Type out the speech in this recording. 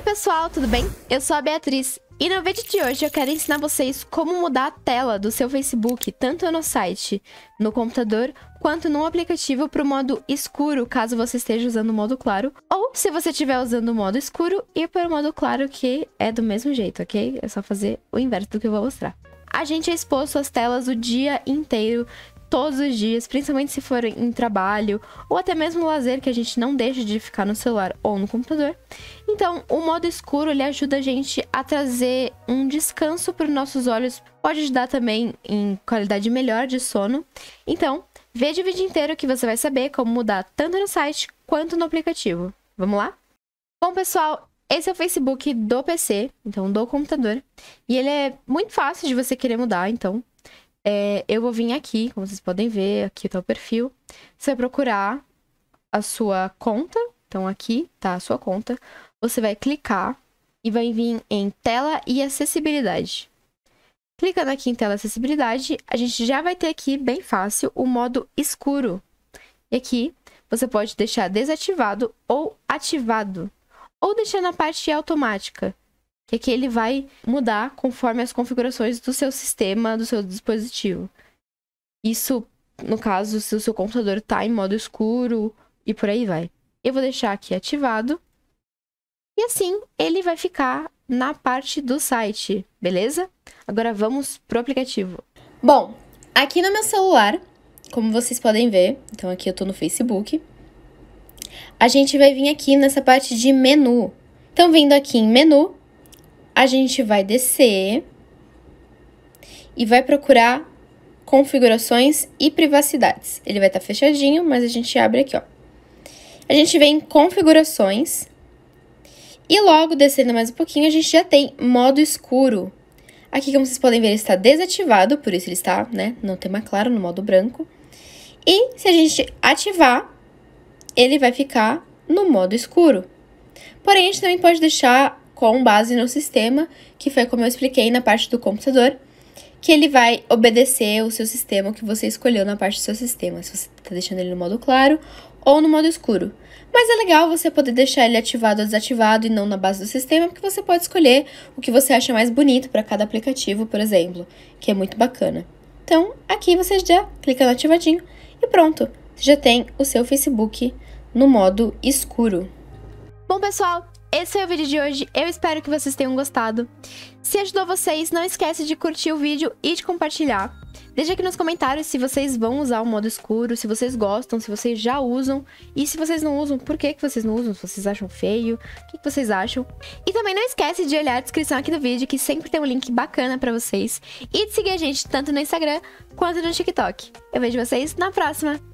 Oi pessoal, tudo bem? Eu sou a Beatriz e no vídeo de hoje eu quero ensinar vocês como mudar a tela do seu Facebook tanto no site, no computador, quanto no aplicativo para o modo escuro, caso você esteja usando o modo claro, ou se você estiver usando o modo escuro e para o modo claro, que é do mesmo jeito, ok? É só fazer o inverso do que eu vou mostrar. A gente é exposto às telas o dia inteiro, todos os dias, principalmente se for em trabalho ou até mesmo lazer, que a gente não deixa de ficar no celular ou no computador. Então, o modo escuro ele ajuda a gente a trazer um descanso para os nossos olhos, pode ajudar também em qualidade melhor de sono. Então, veja o vídeo inteiro que você vai saber como mudar tanto no site quanto no aplicativo. Vamos lá? Bom, pessoal, esse é o Facebook do PC, então do computador, e ele é muito fácil de você querer mudar, então é, eu vou vir aqui, como vocês podem ver, aqui tá o perfil. Você vai procurar a sua conta, então aqui tá a sua conta. Você vai clicar e vai vir em tela e acessibilidade. Clicando aqui em tela e acessibilidade, a gente já vai ter aqui, bem fácil, o modo escuro. E aqui você pode deixar desativado ou ativado, ou deixar na parte automática que é que ele vai mudar conforme as configurações do seu sistema, do seu dispositivo. Isso, no caso, se o seu computador está em modo escuro e por aí vai. Eu vou deixar aqui ativado. E assim, ele vai ficar na parte do site, beleza? Agora vamos pro aplicativo. Bom, aqui no meu celular, como vocês podem ver, então aqui eu estou no Facebook, a gente vai vir aqui nessa parte de menu. Então, vindo aqui em menu, a gente vai descer e vai procurar configurações e privacidades. Ele vai estar tá fechadinho, mas a gente abre aqui, ó. A gente vem em configurações e logo descendo mais um pouquinho a gente já tem modo escuro. Aqui, como vocês podem ver, ele está desativado, por isso ele está, né, no tema claro, no modo branco. E se a gente ativar, ele vai ficar no modo escuro. Porém, a gente também pode deixar com base no sistema, que foi como eu expliquei na parte do computador, que ele vai obedecer o seu sistema, que você escolheu na parte do seu sistema, se você está deixando ele no modo claro ou no modo escuro. Mas é legal você poder deixar ele ativado ou desativado e não na base do sistema, porque você pode escolher o que você acha mais bonito para cada aplicativo, por exemplo, que é muito bacana. Então, aqui você já clica no ativadinho e pronto, você já tem o seu Facebook no modo escuro. Bom, pessoal, esse foi é o vídeo de hoje, eu espero que vocês tenham gostado. Se ajudou vocês, não esquece de curtir o vídeo e de compartilhar. Deixa aqui nos comentários se vocês vão usar o modo escuro, se vocês gostam, se vocês já usam. E se vocês não usam, por que, que vocês não usam? Se vocês acham feio, o que, que vocês acham? E também não esquece de olhar a descrição aqui do vídeo, que sempre tem um link bacana pra vocês. E de seguir a gente tanto no Instagram quanto no TikTok. Eu vejo vocês na próxima.